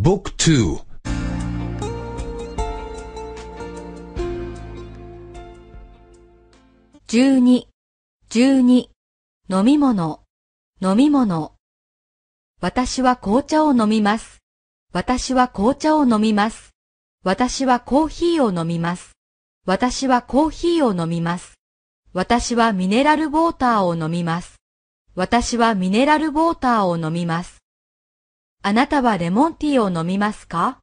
僕ุ๊กทู十二、十二、飲み物、飲み物。私は紅茶を飲みます。私は紅茶を飲みます。私はコーヒーを飲みます。私はコーヒーを飲みます。私はミネラルウォーターを飲みます。私はミネラルウォーターを飲みます。あなたはレモンティーを飲みますか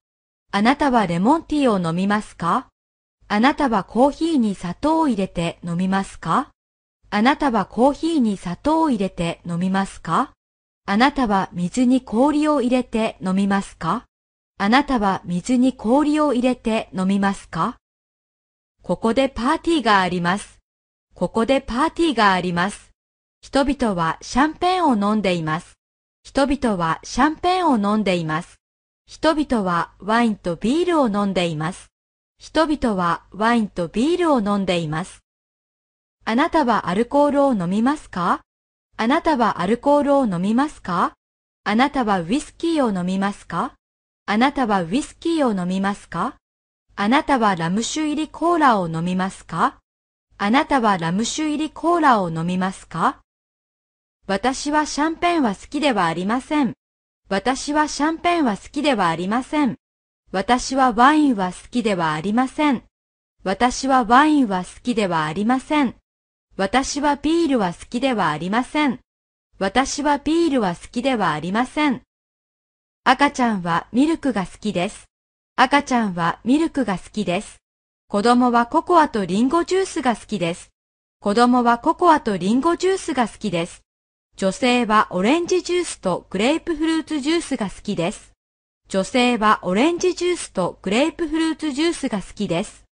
あなたはレモンティーを飲みますかあなたはコーヒーに砂糖を入れて飲みますかあなたはコーヒーに砂糖を入れて飲みますかあなたは水に氷を入れて飲みますかあなたは水に氷を入れて飲みますかここでパーティーがあります。ここでパーティーがあります。人々はシャンペンを飲んでいます。人々はシャンペンを飲んでいます。人々はワインとビールを飲んでいます。人々はワインとビールを飲んでいます。あなたはアルコールを飲みますかあなたはアルコールを飲みますかあなたはウイスキーを飲みますかあなたはウイスキーを飲みますかあなたはラム酒入りコーラを飲みますかあなたはラム酒入りコーラを飲みますか私はシャンペンは好きではありません。私はシャンペンは好きではありません。私はワインは好きではありません。私はワインは好きではありません。私はビールは好きではありません。私はビールは好きではありません。赤ちゃんはミルクが好きです。赤ちゃんはミルクが好きです。子供はココアとリンゴジュースが好きです。子供はココアとリンゴジュースが好きです。女性はオレンジジュースとグレープフルーツジュースが好きです。女性はオレンジジュースとグレープフルーツジュースが好きです。